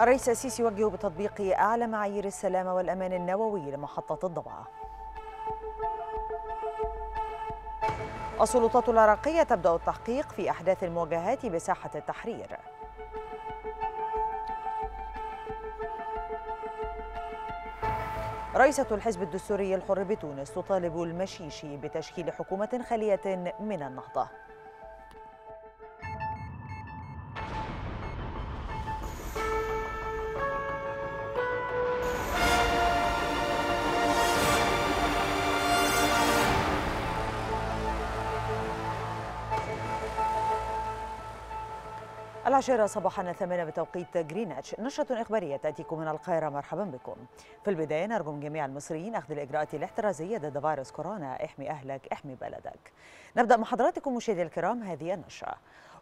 الرئيس السيسي يوجه بتطبيق أعلى معايير السلامة والأمان النووي لمحطة الضبعة السلطات العراقية تبدأ التحقيق في أحداث المواجهات بساحة التحرير رئيسة الحزب الدستوري الحر بتونس تطالب المشيشي بتشكيل حكومة خالية من النهضة العاشرة صباحا الثامنة بتوقيت جرينتش نشرة إخبارية تأتيكم من القاهرة مرحبا بكم في البداية نرجو من جميع المصريين أخذ الإجراءات الاحترازية ضد فيروس كورونا احمي أهلك احمي بلدك نبدأ مع حضراتكم مشاهدي الكرام هذه النشرة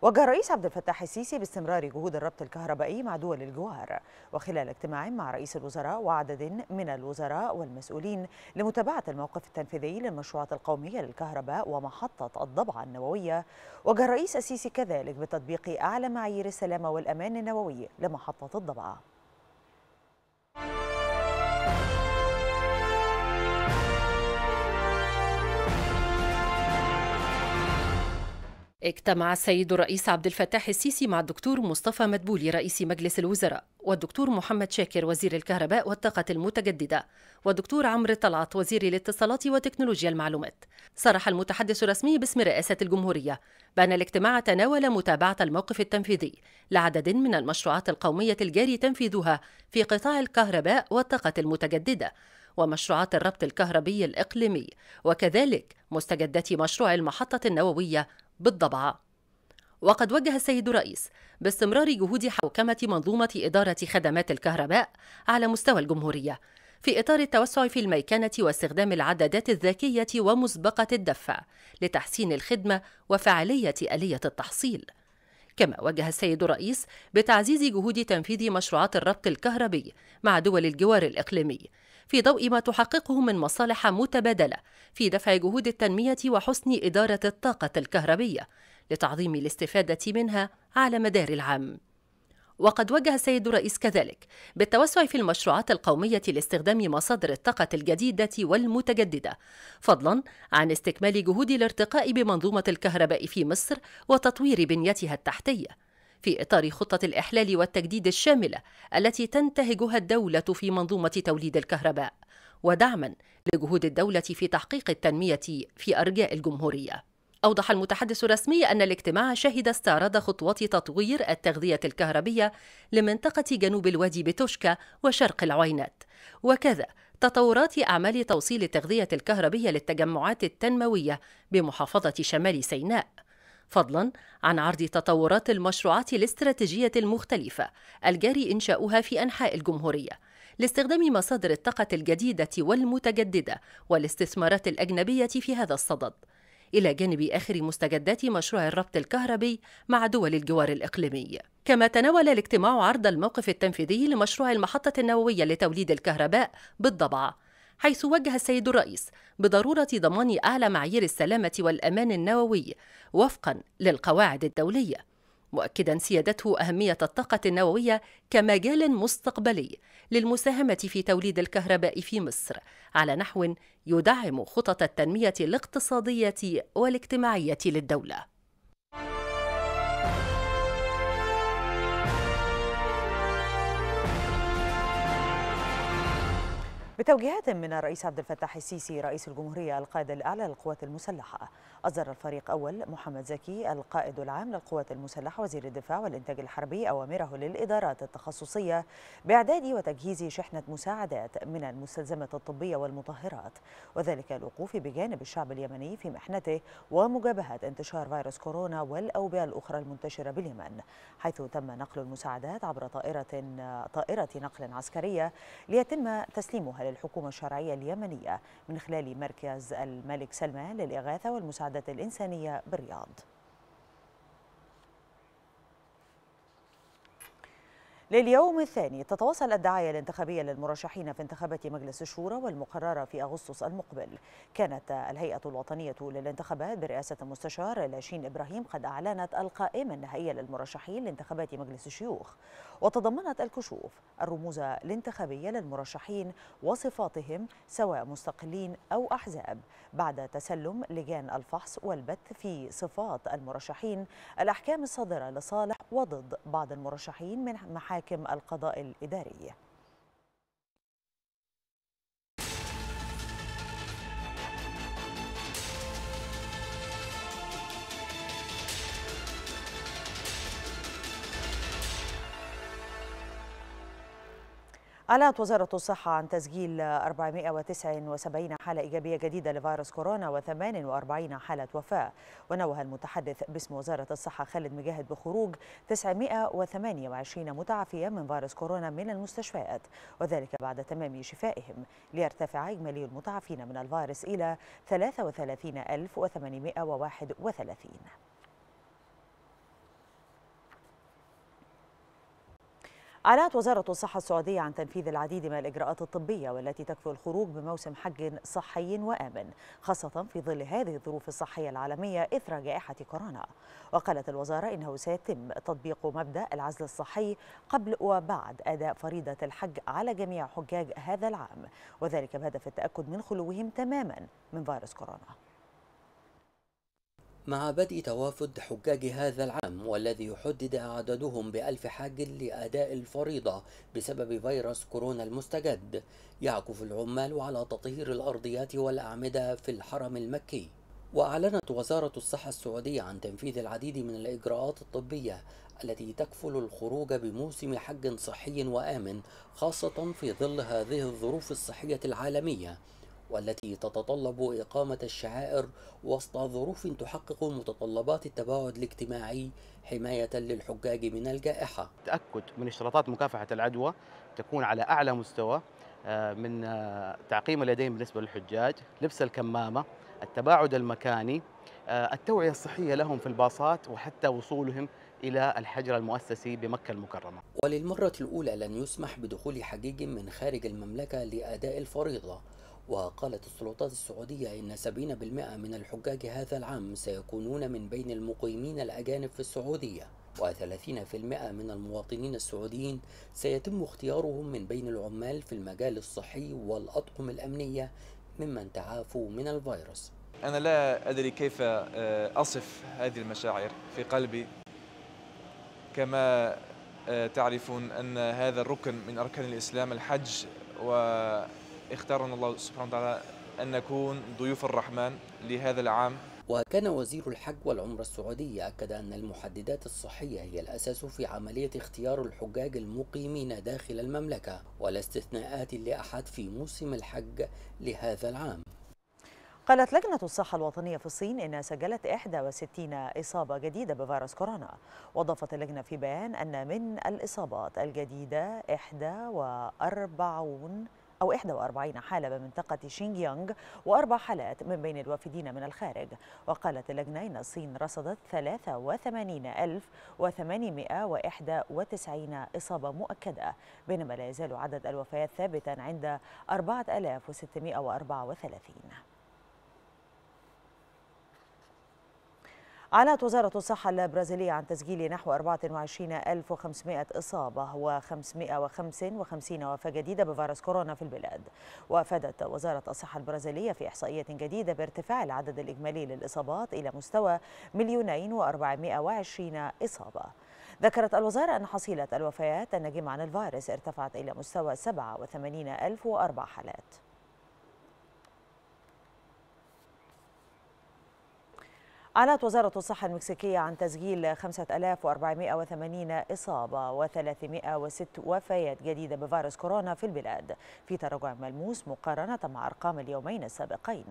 وجه الرئيس عبد الفتاح السيسي باستمرار جهود الربط الكهربائي مع دول الجوار وخلال اجتماع مع رئيس الوزراء وعدد من الوزراء والمسؤولين لمتابعة الموقف التنفيذي للمشروعات القومية للكهرباء ومحطة الضبعة النووية وجه الرئيس السيسي كذلك بتطبيق أعلى معايير السلامة والأمان النووي لمحطة الضبعة اجتمع السيد الرئيس عبد الفتاح السيسي مع الدكتور مصطفى مدبولي رئيس مجلس الوزراء والدكتور محمد شاكر وزير الكهرباء والطاقة المتجددة والدكتور عمرو طلعت وزير الاتصالات وتكنولوجيا المعلومات صرح المتحدث الرسمي باسم رئاسة الجمهورية بأن الاجتماع تناول متابعة الموقف التنفيذي لعدد من المشروعات القومية الجاري تنفيذها في قطاع الكهرباء والطاقة المتجددة ومشروعات الربط الكهربي الإقليمي وكذلك مستجدات مشروع المحطة النووية بالضبع وقد وجه السيد الرئيس باستمرار جهود حوكمة منظومة إدارة خدمات الكهرباء على مستوى الجمهورية في إطار التوسع في الميكانة واستخدام العدادات الذكية ومسبقة الدفع لتحسين الخدمة وفعالية آلية التحصيل. كما وجه السيد الرئيس بتعزيز جهود تنفيذ مشروعات الربط الكهربي مع دول الجوار الإقليمي في ضوء ما تحققه من مصالح متبادله في دفع جهود التنميه وحسن اداره الطاقه الكهربيه لتعظيم الاستفاده منها على مدار العام وقد وجه السيد الرئيس كذلك بالتوسع في المشروعات القومية لاستخدام مصادر الطاقة الجديدة والمتجددة، فضلاً عن استكمال جهود الارتقاء بمنظومة الكهرباء في مصر وتطوير بنيتها التحتية، في إطار خطة الإحلال والتجديد الشاملة التي تنتهجها الدولة في منظومة توليد الكهرباء ودعما لجهود الدولة في تحقيق التنمية في أرجاء الجمهورية أوضح المتحدث الرسمي أن الاجتماع شهد استعراض خطوات تطوير التغذية الكهربية لمنطقة جنوب الوادي بتوشكا وشرق العوينات وكذا تطورات أعمال توصيل التغذية الكهربية للتجمعات التنموية بمحافظة شمال سيناء فضلا عن عرض تطورات المشروعات الاستراتيجية المختلفة الجاري إنشاؤها في أنحاء الجمهورية لاستخدام مصادر الطاقة الجديدة والمتجددة والاستثمارات الأجنبية في هذا الصدد إلى جانب آخر مستجدات مشروع الربط الكهربي مع دول الجوار الإقليمي. كما تناول الاجتماع عرض الموقف التنفيذي لمشروع المحطة النووية لتوليد الكهرباء بالضبعه حيث وجه السيد الرئيس بضرورة ضمان أعلى معايير السلامة والأمان النووي وفقا للقواعد الدولية مؤكدا سيادته أهمية الطاقة النووية كمجال مستقبلي للمساهمة في توليد الكهرباء في مصر على نحو يدعم خطط التنمية الاقتصادية والاجتماعية للدولة بتوجيهات من الرئيس عبد الفتاح السيسي رئيس الجمهورية القائد الأعلى للقوات المسلحة أصدر الفريق أول محمد زكي القائد العام للقوات المسلحة وزير الدفاع والإنتاج الحربي أوامره للإدارات التخصصية بإعداد وتجهيز شحنة مساعدات من المستلزمات الطبية والمطهرات وذلك الوقوف بجانب الشعب اليمني في محنته ومجابهة انتشار فيروس كورونا والأوبئة الأخرى المنتشرة باليمن حيث تم نقل المساعدات عبر طائرة طائرة نقل عسكرية ليتم تسليمها للحكومة الشرعية اليمنية من خلال مركز الملك سلمان للإغاثة والمساعدات السعادة الإنسانية بالرياض لليوم الثاني تتواصل الدعاية الانتخابية للمرشحين في انتخابات مجلس الشورى والمقررة في أغسطس المقبل كانت الهيئة الوطنية للانتخابات برئاسة المستشار لاشين إبراهيم قد أعلنت القائمة النهائية للمرشحين لانتخابات مجلس الشيوخ وتضمنت الكشوف الرموز الانتخابية للمرشحين وصفاتهم سواء مستقلين أو أحزاب بعد تسلم لجان الفحص والبت في صفات المرشحين الأحكام الصادرة لصالح وضد بعض المرشحين من محاكم القضاء الإداري أعلنت وزارة الصحة عن تسجيل 479 حالة إيجابية جديدة لفيروس كورونا و48 حالة وفاة ونوه المتحدث باسم وزارة الصحة خالد مجاهد بخروج 928 متعافية من فيروس كورونا من المستشفيات وذلك بعد تمام شفائهم ليرتفع إجمالي المتعافين من الفيروس إلى 33831 أعلنت وزارة الصحة السعودية عن تنفيذ العديد من الإجراءات الطبية والتي تكفي الخروج بموسم حج صحي وآمن خاصة في ظل هذه الظروف الصحية العالمية إثر جائحة كورونا وقالت الوزارة إنه سيتم تطبيق مبدأ العزل الصحي قبل وبعد أداء فريضة الحج على جميع حجاج هذا العام وذلك بهدف التأكد من خلوهم تماما من فيروس كورونا مع بدء توافد حجاج هذا العام والذي حدد عددهم بألف حاج لأداء الفريضة بسبب فيروس كورونا المستجد يعكف العمال على تطهير الأرضيات والأعمدة في الحرم المكي وأعلنت وزارة الصحة السعودية عن تنفيذ العديد من الإجراءات الطبية التي تكفل الخروج بموسم حج صحي وآمن خاصة في ظل هذه الظروف الصحية العالمية والتي تتطلب إقامة الشعائر وسط ظروف تحقق متطلبات التباعد الاجتماعي حماية للحجاج من الجائحة تأكد من اشتراطات مكافحة العدوى تكون على أعلى مستوى آه، من آه، تعقيم اليدين بالنسبة للحجاج لبس الكمامة التباعد المكاني آه، التوعية الصحية لهم في الباصات وحتى وصولهم إلى الحجر المؤسسي بمكة المكرمة وللمرة الأولى لن يسمح بدخول حجيج من خارج المملكة لأداء الفريضة وقالت السلطات السعودية إن 70% من الحجاج هذا العام سيكونون من بين المقيمين الأجانب في السعودية و30% من المواطنين السعوديين سيتم اختيارهم من بين العمال في المجال الصحي والأطقم الأمنية ممن تعافوا من الفيروس أنا لا أدري كيف آه، أصف هذه المشاعر في قلبي كما آه، تعرفون أن هذا الركن من أركان الإسلام الحج و اختارنا الله سبحانه وتعالى أن نكون ضيوف الرحمن لهذا العام وكان وزير الحج والعمرة السعودية أكد أن المحددات الصحية هي الأساس في عملية اختيار الحجاج المقيمين داخل المملكة ولا استثناءات لأحد في موسم الحج لهذا العام قالت لجنة الصحة الوطنية في الصين إنها سجلت 61 إصابة جديدة بفيروس كورونا وضافت اللجنة في بيان أن من الإصابات الجديدة 41 أو 41 حالة بمنطقة شينجيانغ وأربع حالات من بين الوافدين من الخارج وقالت اللجنة إن الصين رصدت 83891 إصابة مؤكدة بينما لا يزال عدد الوفيات ثابتا عند 4634 أعلنت وزارة الصحة البرازيلية عن تسجيل نحو 24500 إصابة و555 وفاة جديدة بفيروس كورونا في البلاد وأفادت وزارة الصحة البرازيلية في إحصائية جديدة بارتفاع العدد الإجمالي للإصابات إلى مستوى مليونين و420 إصابة ذكرت الوزارة أن حصيلة الوفيات الناجمة عن الفيروس ارتفعت إلى مستوى 87004 حالات أعلنت وزارة الصحة المكسيكية عن تسجيل 5480 إصابة و306 وفيات جديدة بفيروس كورونا في البلاد في تراجع ملموس مقارنة مع أرقام اليومين السابقين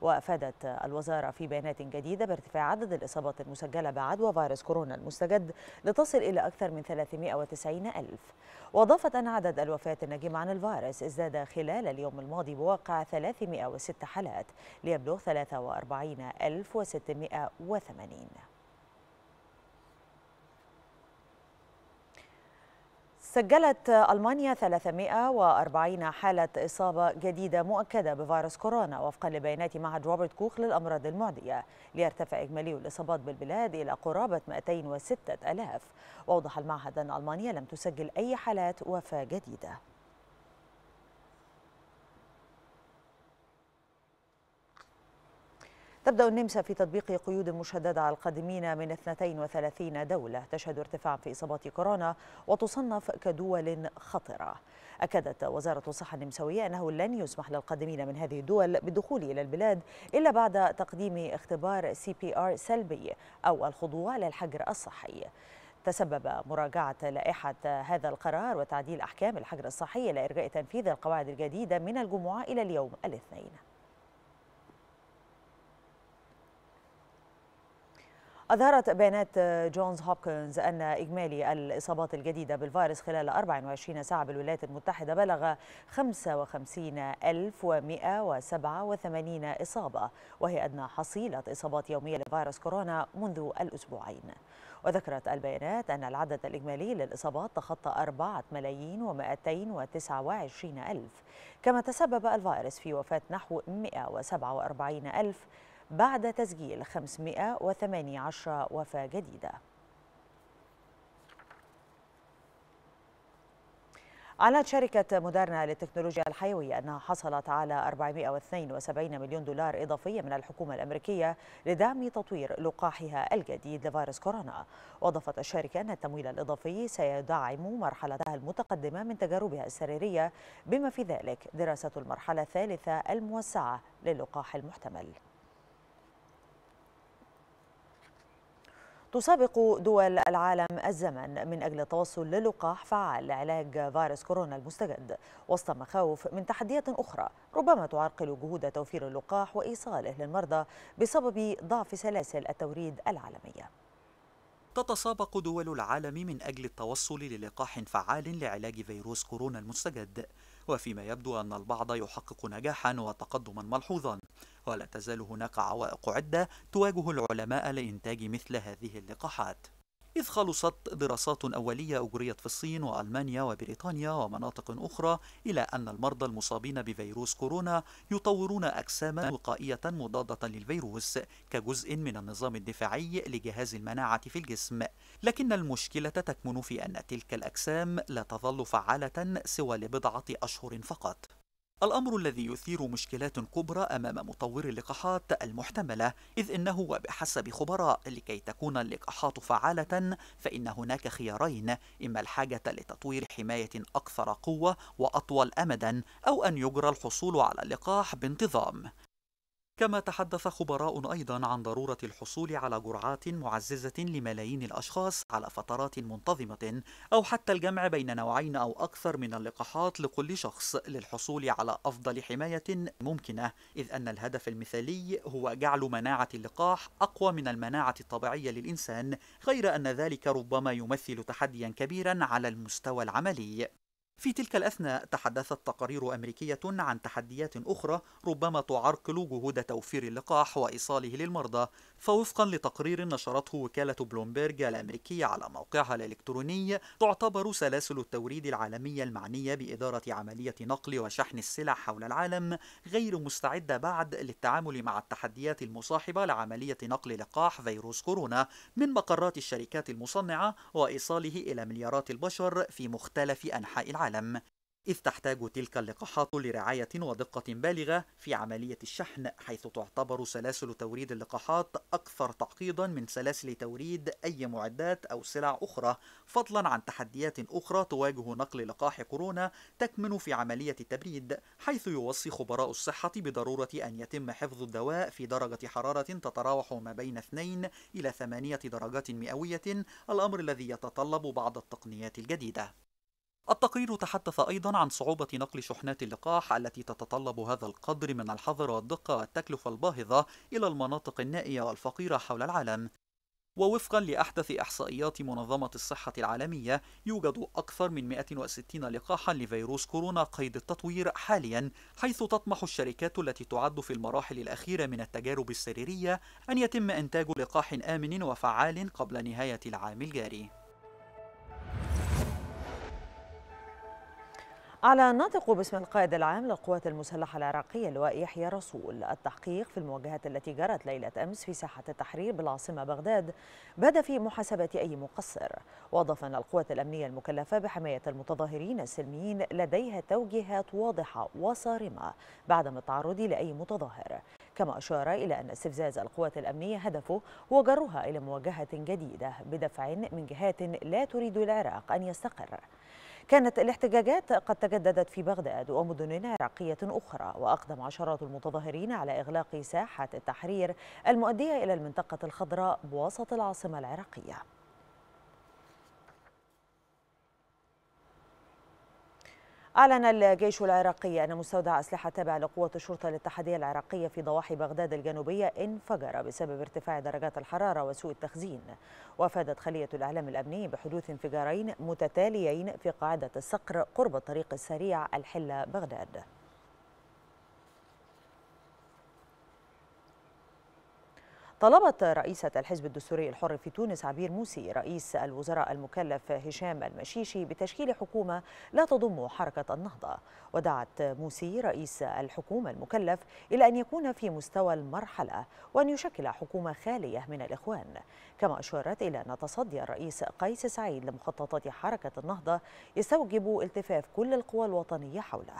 وأفادت الوزارة في بيانات جديدة بارتفاع عدد الإصابات المسجلة بعدوى فيروس كورونا المستجد لتصل إلى أكثر من 390 ألف وأضافت أن عدد الوفيات الناجمة عن الفيروس ازداد خلال اليوم الماضي بواقع 306 حالات ليبلغ 43680 سجلت ألمانيا 340 حالة إصابة جديدة مؤكدة بفيروس كورونا وفقا لبيانات معهد روبرت كوخ للأمراض المعدية ليرتفع إجمالي الإصابات بالبلاد إلى قرابة 206 ألاف وأوضح المعهد أن ألمانيا لم تسجل أي حالات وفاة جديدة تبدأ النمسا في تطبيق قيود مشددة على القادمين من 32 دولة تشهد ارتفاعا في إصابات كورونا وتصنف كدول خطرة أكدت وزارة الصحة النمساوية أنه لن يسمح للقادمين من هذه الدول بالدخول إلى البلاد إلا بعد تقديم اختبار سي بي آر سلبي أو الخضوع للحجر الصحي تسبب مراجعة لائحة هذا القرار وتعديل أحكام الحجر الصحي لإرجاء تنفيذ القواعد الجديدة من الجمعة إلى اليوم الاثنين أظهرت بيانات جونز هوبكنز أن إجمالي الإصابات الجديدة بالفيروس خلال 24 ساعة بالولايات المتحدة بلغ 55187 إصابة وهي أدنى حصيلة إصابات يومية لفيروس كورونا منذ الأسبوعين وذكرت البيانات أن العدد الإجمالي للإصابات تخطى 4 ملايين و229 ألف كما تسبب الفيروس في وفاة نحو 147 ألف بعد تسجيل 518 وفاة جديدة أعلنت شركة مودرنا للتكنولوجيا الحيوية أنها حصلت على 472 مليون دولار إضافية من الحكومة الأمريكية لدعم تطوير لقاحها الجديد لفيروس كورونا وأضافت الشركة أن التمويل الإضافي سيدعم مرحلتها المتقدمة من تجاربها السريرية بما في ذلك دراسة المرحلة الثالثة الموسعة للقاح المحتمل تسابق دول العالم الزمن من أجل التوصل للقاح فعال لعلاج فيروس كورونا المستجد وسط مخاوف من تحديات أخرى ربما تعرقل جهود توفير اللقاح وإيصاله للمرضى بسبب ضعف سلاسل التوريد العالمية تتسابق دول العالم من أجل التوصل للقاح فعال لعلاج فيروس كورونا المستجد وفيما يبدو أن البعض يحقق نجاحا وتقدما ملحوظا ولا تزال هناك عوائق عدة تواجه العلماء لإنتاج مثل هذه اللقاحات إذ خلصت دراسات أولية أجريت في الصين وألمانيا وبريطانيا ومناطق أخرى إلى أن المرضى المصابين بفيروس كورونا يطورون أجساما وقائية مضادة للفيروس كجزء من النظام الدفاعي لجهاز المناعة في الجسم لكن المشكلة تكمن في أن تلك الأجسام لا تظل فعالة سوى لبضعة أشهر فقط الأمر الذي يثير مشكلات كبرى أمام مطور اللقاحات المحتملة إذ إنه وبحسب خبراء لكي تكون اللقاحات فعالة فإن هناك خيارين إما الحاجة لتطوير حماية أكثر قوة وأطول أمدا أو أن يجرى الحصول على اللقاح بانتظام كما تحدث خبراء أيضا عن ضرورة الحصول على جرعات معززة لملايين الأشخاص على فترات منتظمة أو حتى الجمع بين نوعين أو أكثر من اللقاحات لكل شخص للحصول على أفضل حماية ممكنة إذ أن الهدف المثالي هو جعل مناعة اللقاح أقوى من المناعة الطبيعية للإنسان غير أن ذلك ربما يمثل تحديا كبيرا على المستوى العملي في تلك الأثناء تحدثت تقارير أمريكية عن تحديات أخرى ربما تعرقل جهود توفير اللقاح وإيصاله للمرضى فوفقا لتقرير نشرته وكالة بلومبرج الأمريكية على موقعها الإلكتروني تعتبر سلاسل التوريد العالمية المعنية بإدارة عملية نقل وشحن السلع حول العالم غير مستعدة بعد للتعامل مع التحديات المصاحبة لعملية نقل لقاح فيروس كورونا من مقرات الشركات المصنعة وإيصاله إلى مليارات البشر في مختلف أنحاء العالم إذ تحتاج تلك اللقاحات لرعاية ودقة بالغة في عملية الشحن حيث تعتبر سلاسل توريد اللقاحات أكثر تعقيدا من سلاسل توريد أي معدات أو سلع أخرى فضلا عن تحديات أخرى تواجه نقل لقاح كورونا تكمن في عملية التبريد حيث يوصي خبراء الصحة بضرورة أن يتم حفظ الدواء في درجة حرارة تتراوح ما بين 2 إلى 8 درجات مئوية الأمر الذي يتطلب بعض التقنيات الجديدة التقرير تحدث أيضا عن صعوبة نقل شحنات اللقاح التي تتطلب هذا القدر من الحذر والدقة والتكلفة الباهظة إلى المناطق النائية والفقيرة حول العالم ووفقا لأحدث إحصائيات منظمة الصحة العالمية يوجد أكثر من 160 لقاحا لفيروس كورونا قيد التطوير حاليا حيث تطمح الشركات التي تعد في المراحل الأخيرة من التجارب السريرية أن يتم إنتاج لقاح آمن وفعال قبل نهاية العام الجاري على ناطق باسم القائد العام للقوات المسلحة العراقية اللواء يحيى رسول التحقيق في المواجهات التي جرت ليلة أمس في ساحة التحرير بالعاصمة بغداد في محاسبة أي مقصر وأضاف أن القوات الأمنية المكلفة بحماية المتظاهرين السلميين لديها توجيهات واضحة وصارمة بعدم التعرض لأي متظاهر كما أشار إلى أن استفزاز القوات الأمنية هدفه هو جرها إلى مواجهة جديدة بدفع من جهات لا تريد العراق أن يستقر كانت الاحتجاجات قد تجددت في بغداد ومدن عراقية أخرى وأقدم عشرات المتظاهرين على إغلاق ساحة التحرير المؤدية إلى المنطقة الخضراء بوسط العاصمة العراقية أعلن الجيش العراقي أن مستودع أسلحة تابع لقوات الشرطة الاتحادية العراقية في ضواحي بغداد الجنوبية انفجر بسبب ارتفاع درجات الحرارة وسوء التخزين وأفادت خلية الإعلام الأمني بحدوث انفجارين متتاليين في قاعدة الصقر قرب الطريق السريع الحلة بغداد طلبت رئيسة الحزب الدستوري الحر في تونس عبير موسي رئيس الوزراء المكلف هشام المشيشي بتشكيل حكومة لا تضم حركة النهضة ودعت موسي رئيس الحكومة المكلف إلى أن يكون في مستوى المرحلة وأن يشكل حكومة خالية من الإخوان كما أشارت إلى أن تصدي الرئيس قيس سعيد لمخططات حركة النهضة يستوجب التفاف كل القوى الوطنية حوله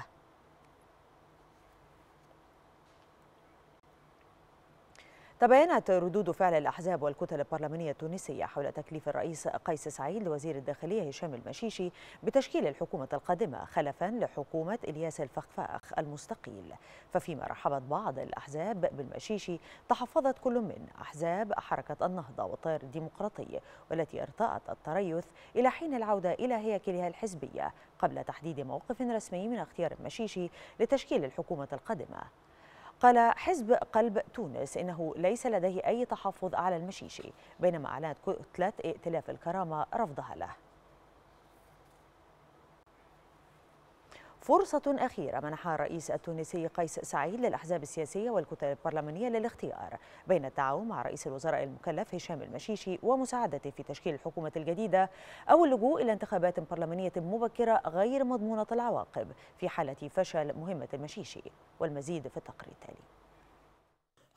تباينت ردود فعل الأحزاب والكتل البرلمانية التونسية حول تكليف الرئيس قيس سعيد لوزير الداخلية هشام المشيشي بتشكيل الحكومة القادمة خلفا لحكومة إلياس الفخفاخ المستقيل ففيما رحبت بعض الأحزاب بالمشيشي تحفظت كل من أحزاب حركة النهضة والتيار الديمقراطي والتي ارتأت التريث إلى حين العودة إلى هياكلها الحزبية قبل تحديد موقف رسمي من اختيار المشيشي لتشكيل الحكومة القادمة قال حزب قلب تونس إنه ليس لديه أي تحفظ على المشيشي بينما أعلنت كتلة ائتلاف الكرامة رفضها له فرصة أخيرة منحها الرئيس التونسي قيس سعيد للأحزاب السياسية والكتل البرلمانية للاختيار بين التعاون مع رئيس الوزراء المكلف هشام المشيشي ومساعدته في تشكيل الحكومة الجديدة أو اللجوء إلى انتخابات برلمانية مبكرة غير مضمونة العواقب في حالة فشل مهمة المشيشي والمزيد في التقرير التالي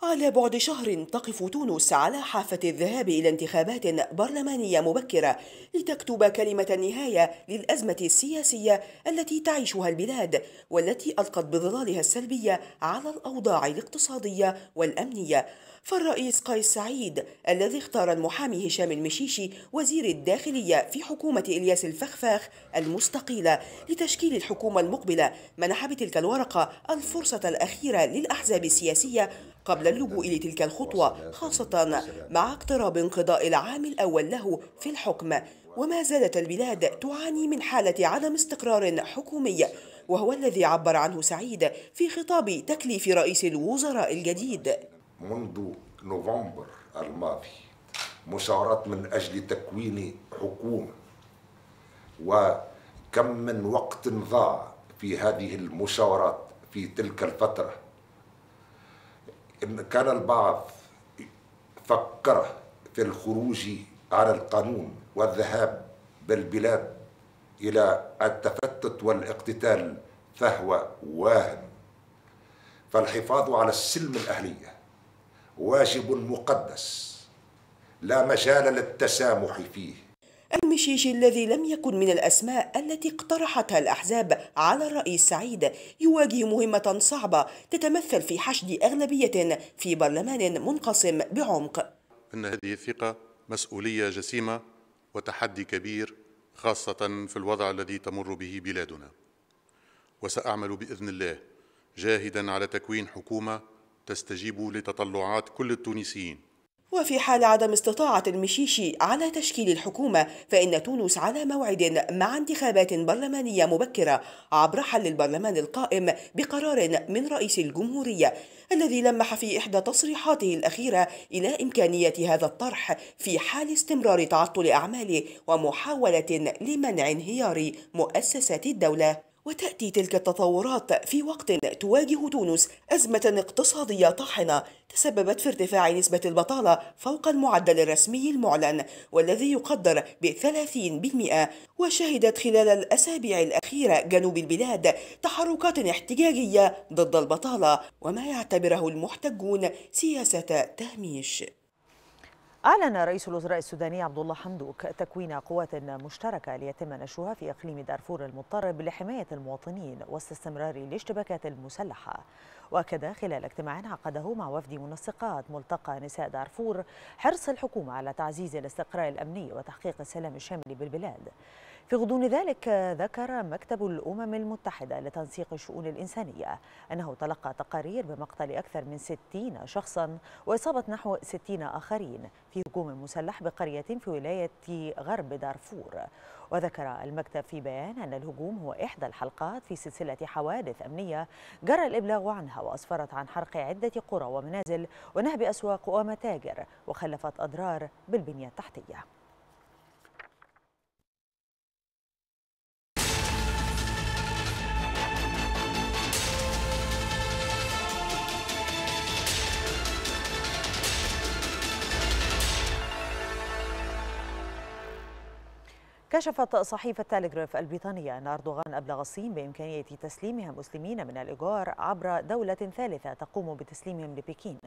على بعد شهر تقف تونس على حافة الذهاب إلى انتخابات برلمانية مبكرة لتكتب كلمة النهاية للأزمة السياسية التي تعيشها البلاد والتي ألقت بظلالها السلبية على الأوضاع الاقتصادية والأمنية فالرئيس قيس سعيد الذي اختار المحامي هشام المشيشي وزير الداخلية في حكومة إلياس الفخفاخ المستقيلة لتشكيل الحكومة المقبلة منح بتلك الورقة الفرصة الأخيرة للأحزاب السياسية قبل اللجوء لتلك الخطوة خاصة مع اقتراب انقضاء العام الأول له في الحكم وما زالت البلاد تعاني من حالة عدم استقرار حكومي وهو الذي عبر عنه سعيد في خطاب تكليف رئيس الوزراء الجديد منذ نوفمبر الماضي مسارات من أجل تكوين حكومة وكم من وقت ضاع في هذه المسارات في تلك الفتره إن كان البعض فكر في الخروج عن القانون والذهاب بالبلاد إلى التفتت والاقتتال فهو واهم فالحفاظ على السلم الأهلية واجب مقدس لا مجال للتسامح فيه المشيشي الذي لم يكن من الأسماء التي اقترحتها الأحزاب على الرئيس سعيد يواجه مهمة صعبة تتمثل في حشد أغلبية في برلمان منقسم بعمق إن هذه الثقة مسؤولية جسيمة وتحدي كبير خاصة في الوضع الذي تمر به بلادنا وسأعمل بإذن الله جاهدا على تكوين حكومة تستجيب لتطلعات كل التونسيين وفي حال عدم استطاعة المشيشي على تشكيل الحكومة فإن تونس على موعد مع انتخابات برلمانية مبكرة عبر حل البرلمان القائم بقرار من رئيس الجمهورية الذي لمح في إحدى تصريحاته الأخيرة إلى إمكانية هذا الطرح في حال استمرار تعطل أعماله ومحاولة لمنع انهيار مؤسسات الدولة وتأتي تلك التطورات في وقت تواجه تونس أزمة اقتصادية طاحنة تسببت في ارتفاع نسبة البطالة فوق المعدل الرسمي المعلن والذي يقدر ب 30% وشهدت خلال الأسابيع الأخيرة جنوب البلاد تحركات احتجاجية ضد البطالة وما يعتبره المحتجون سياسة تهميش أعلن رئيس الوزراء السوداني عبد الله حمدوك تكوين قوات مشتركة ليتم نشرها في إقليم دارفور المضطرب لحماية المواطنين واستمرار الاشتباكات المسلحة وأكد خلال اجتماع عقده مع وفد منسقات ملتقى نساء دارفور حرص الحكومة على تعزيز الاستقرار الأمني وتحقيق السلام الشامل بالبلاد في غضون ذلك ذكر مكتب الأمم المتحدة لتنسيق الشؤون الإنسانية أنه تلقى تقارير بمقتل أكثر من 60 شخصا وإصابة نحو 60 آخرين في هجوم مسلح بقرية في ولاية غرب دارفور وذكر المكتب في بيان أن الهجوم هو إحدى الحلقات في سلسلة حوادث أمنية جرى الإبلاغ عنها وأسفرت عن حرق عدة قرى ومنازل ونهب أسواق ومتاجر وخلفت أضرار بالبنية التحتية كشفت صحيفة تاليغراف البريطانية أن أردوغان أبلغ الصين بإمكانية تسليمها مسلمين من الإيجار عبر دولة ثالثة تقوم بتسليمهم لبكين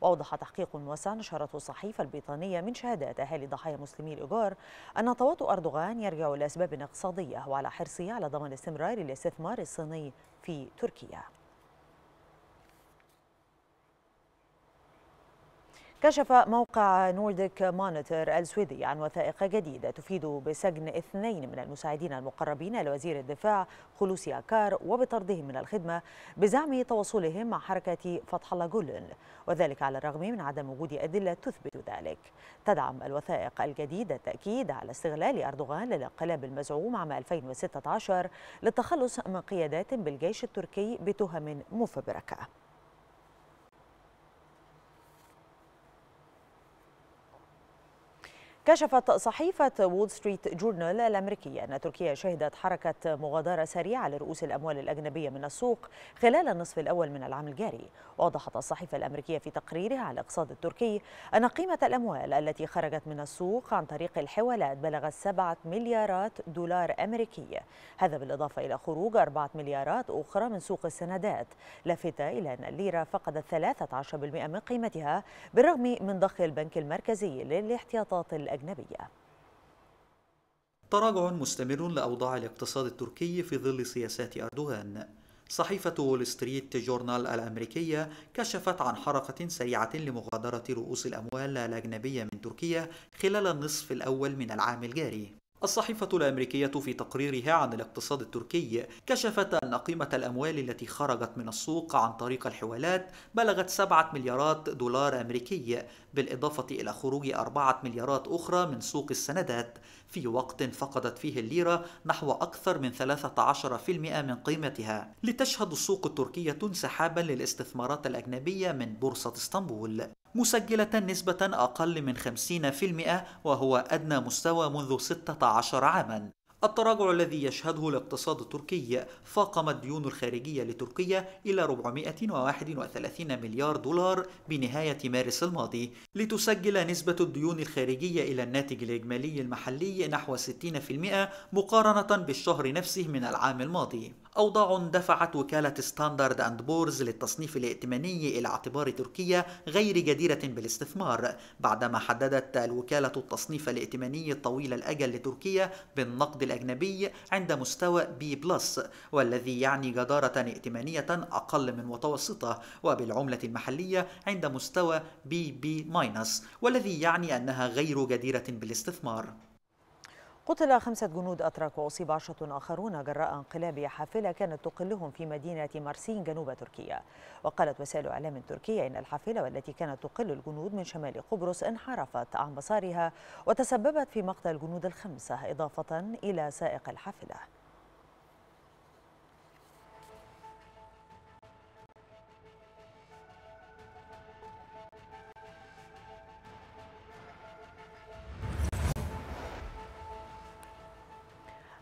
وأوضح تحقيق واسع نشرته الصحيفة البريطانية من شهادات أهالي ضحايا مسلمي الإيجار أن تواطؤ أردوغان يرجع لأسباب اقتصادية وعلى حرصه على ضمان استمرار الاستثمار الصيني في تركيا كشف موقع نورديك مونيتور السويدي عن وثائق جديدة تفيد بسجن اثنين من المساعدين المقربين لوزير الدفاع خلوصي أكار وبطردهم من الخدمة بزعم تواصلهم مع حركة فتح الله جولن وذلك على الرغم من عدم وجود أدلة تثبت ذلك تدعم الوثائق الجديدة التأكيد على استغلال أردوغان للانقلاب المزعوم عام 2016 للتخلص من قيادات بالجيش التركي بتهم مفبركة كشفت صحيفة وول ستريت جورنال الأمريكية أن تركيا شهدت حركة مغادرة سريعة لرؤوس الأموال الأجنبية من السوق خلال النصف الأول من العام الجاري وضحت الصحيفة الأمريكية في تقريرها على الاقتصاد التركي أن قيمة الأموال التي خرجت من السوق عن طريق الحوالات بلغت 7 مليارات دولار أمريكية هذا بالإضافة إلى خروج 4 مليارات أخرى من سوق السندات لافتة إلى أن الليرة فقدت 13% من قيمتها بالرغم من ضخ البنك المركزي للاحتياطات الأمريكية الأجنبية تراجع مستمر لأوضاع الاقتصاد التركي في ظل سياسات أردوغان صحيفة وول ستريت جورنال الأمريكية كشفت عن حركة سريعة لمغادرة رؤوس الأموال الأجنبية من تركيا خلال النصف الأول من العام الجاري الصحيفة الأمريكية في تقريرها عن الاقتصاد التركي كشفت أن قيمة الأموال التي خرجت من السوق عن طريق الحوالات بلغت 7 مليارات دولار أمريكي بالإضافة إلى خروج 4 مليارات أخرى من سوق السندات في وقت فقدت فيه الليرة نحو أكثر من 13% من قيمتها لتشهد السوق التركية انسحابا للاستثمارات الأجنبية من بورصة اسطنبول مسجلة نسبة أقل من 50% وهو أدنى مستوى منذ 16 عاما التراجع الذي يشهده الاقتصاد التركي فاقم الديون الخارجية لتركيا إلى 431 مليار دولار بنهاية مارس الماضي لتسجل نسبة الديون الخارجية إلى الناتج الإجمالي المحلي نحو 60% مقارنة بالشهر نفسه من العام الماضي أوضاع دفعت وكالة ستاندرد أند بورز للتصنيف الائتماني إلى اعتبار تركيا غير جديرة بالاستثمار بعدما حددت الوكالة التصنيف الائتماني الطويل الأجل لتركيا بالنقد الأجنبي عند مستوى بي بلس والذي يعني جدارة ائتمانية أقل من متوسطة وبالعملة المحلية عند مستوى بي بي ماينس والذي يعني أنها غير جديرة بالاستثمار قتل خمسة جنود أتراك وأصيب عشرة آخرون جراء انقلاب حافلة كانت تقلهم في مدينة مرسين جنوب تركيا وقالت وسائل إعلام تركية إن الحافلة والتي كانت تقل الجنود من شمال قبرص انحرفت عن مسارها وتسببت في مقتل الجنود الخمسة إضافة إلى سائق الحافلة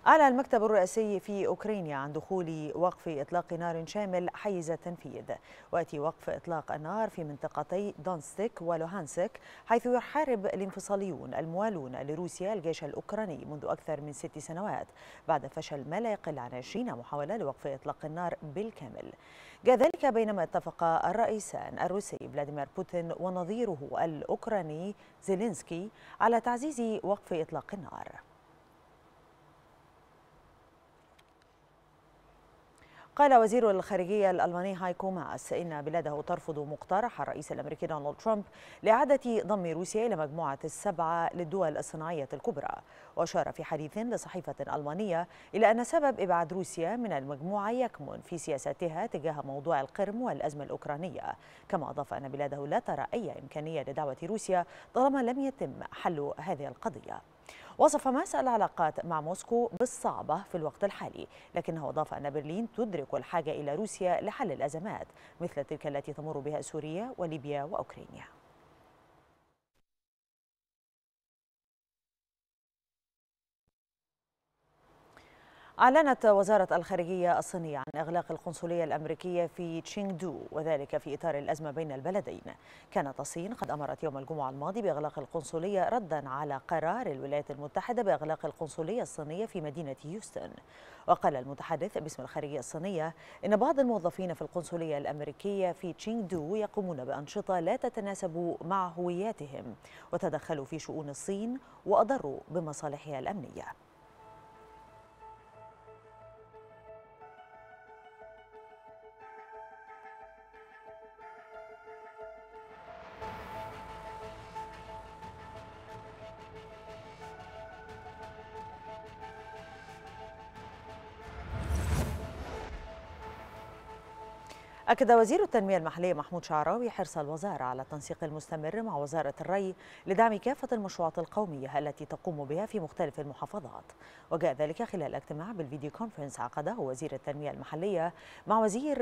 أعلن المكتب الرئاسي في أوكرانيا عن دخول وقف إطلاق نار شامل حيز التنفيذ ويأتي وقف إطلاق النار في منطقتي دونستيك ولوهانسك حيث يحارب الانفصاليون الموالون لروسيا الجيش الأوكراني منذ أكثر من ست سنوات بعد فشل ما لا يقل عن 20 محاولة لوقف إطلاق النار بالكامل جاء ذلك بينما اتفق الرئيسان الروسي فلاديمير بوتين ونظيره الأوكراني زيلينسكي على تعزيز وقف إطلاق النار قال وزير الخارجية الألماني هايكو ماس إن بلاده ترفض مقترح الرئيس الأمريكي دونالد ترامب لإعادة ضم روسيا إلى مجموعة السبعة للدول الصناعية الكبرى وأشار في حديث لصحيفة ألمانية إلى أن سبب إبعاد روسيا من المجموعة يكمن في سياستها تجاه موضوع القرم والأزمة الأوكرانية كما أضاف أن بلاده لا ترى أي إمكانية لدعوة روسيا طالما لم يتم حل هذه القضية وصف ماس العلاقات مع موسكو بالصعبة في الوقت الحالي لكنه أضاف أن برلين تدرك الحاجة إلى روسيا لحل الأزمات مثل تلك التي تمر بها سوريا وليبيا وأوكرانيا أعلنت وزارة الخارجية الصينية عن إغلاق القنصلية الأمريكية في تشينغدو وذلك في إطار الأزمة بين البلدين كانت الصين قد أمرت يوم الجمعة الماضي بإغلاق القنصلية ردا على قرار الولايات المتحدة بإغلاق القنصلية الصينية في مدينة هيوستن وقال المتحدث باسم الخارجية الصينية إن بعض الموظفين في القنصلية الأمريكية في تشينغدو يقومون بأنشطة لا تتناسب مع هوياتهم وتدخلوا في شؤون الصين وأضروا بمصالحها الأمنية أكد وزير التنمية المحلية محمود شعراوي حرص الوزارة على التنسيق المستمر مع وزارة الري لدعم كافة المشروعات القومية التي تقوم بها في مختلف المحافظات وجاء ذلك خلال اجتماع بالفيديو كونفرنس عقده وزير التنمية المحلية مع وزير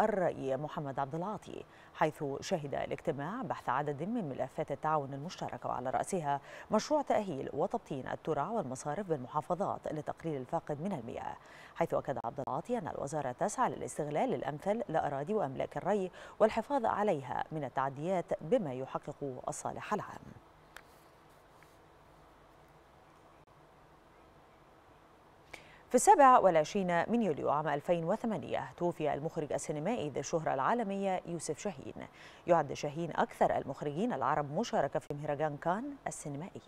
الري محمد عبد العاطي حيث شهد الاجتماع بحث عدد من ملفات التعاون المشترك وعلى رأسها مشروع تأهيل وتبطين الترع والمصارف بالمحافظات لتقليل الفاقد من المياه حيث أكد عبد العاطي أن الوزارة تسعى للاستغلال الأمثل لأراضي وأملاك الري والحفاظ عليها من التعديات بما يحقق الصالح العام في السابع والعشرين من يوليو عام 2008 توفي المخرج السينمائي ذي الشهرة العالمية يوسف شاهين يعد شاهين أكثر المخرجين العرب مشاركة في مهرجان كان السينمائي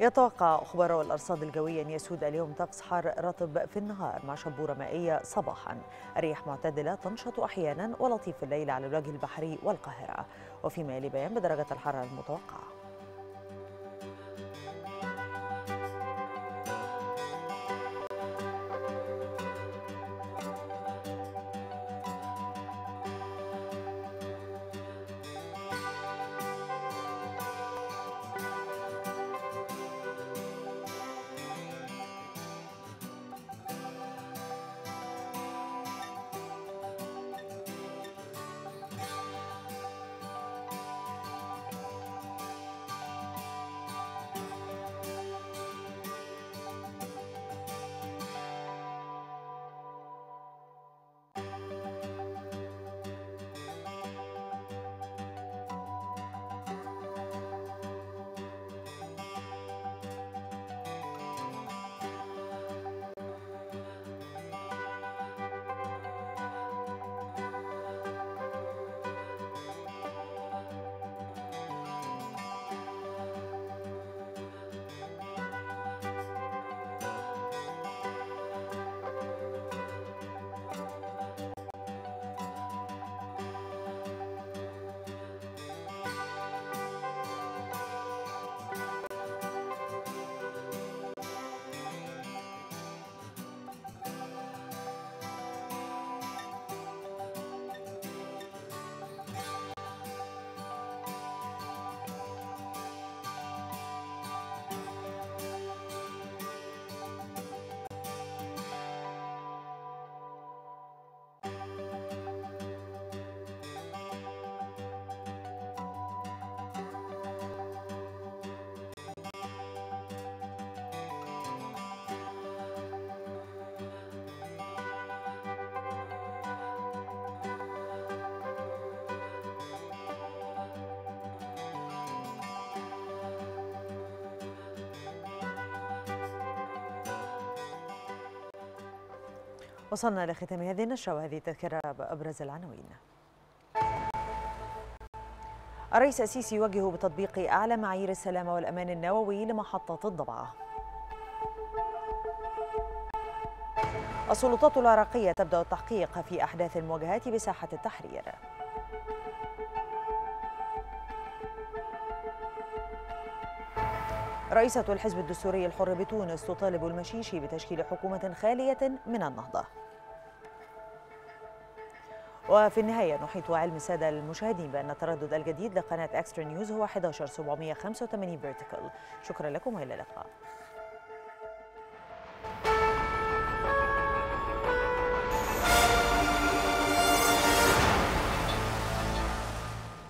يتوقع خبراء الأرصاد الجوية أن يسود اليوم طقس حار رطب في النهار مع شبورة مائية صباحا الرياح معتدلة تنشط أحيانا ولطيف الليل على الوجه البحري والقاهرة وفيما يلي بيان بدرجة الحرارة المتوقعة وصلنا لختام هذه النشرة وهذه تذكرة بأبرز العناوين الرئيس السيسي يوجه بتطبيق أعلى معايير السلامة والأمان النووي لمحطة الضبعة السلطات العراقية تبدأ التحقيق في أحداث المواجهات بساحة التحرير رئيسة الحزب الدستوري الحر بتونس تطالب المشيشي بتشكيل حكومة خالية من النهضة وفي النهاية نحيط علم السادة المشاهدين بأن التردد الجديد لقناة أكسترا نيوز هو 11785 فيرتيكال شكرا لكم وإلى اللقاء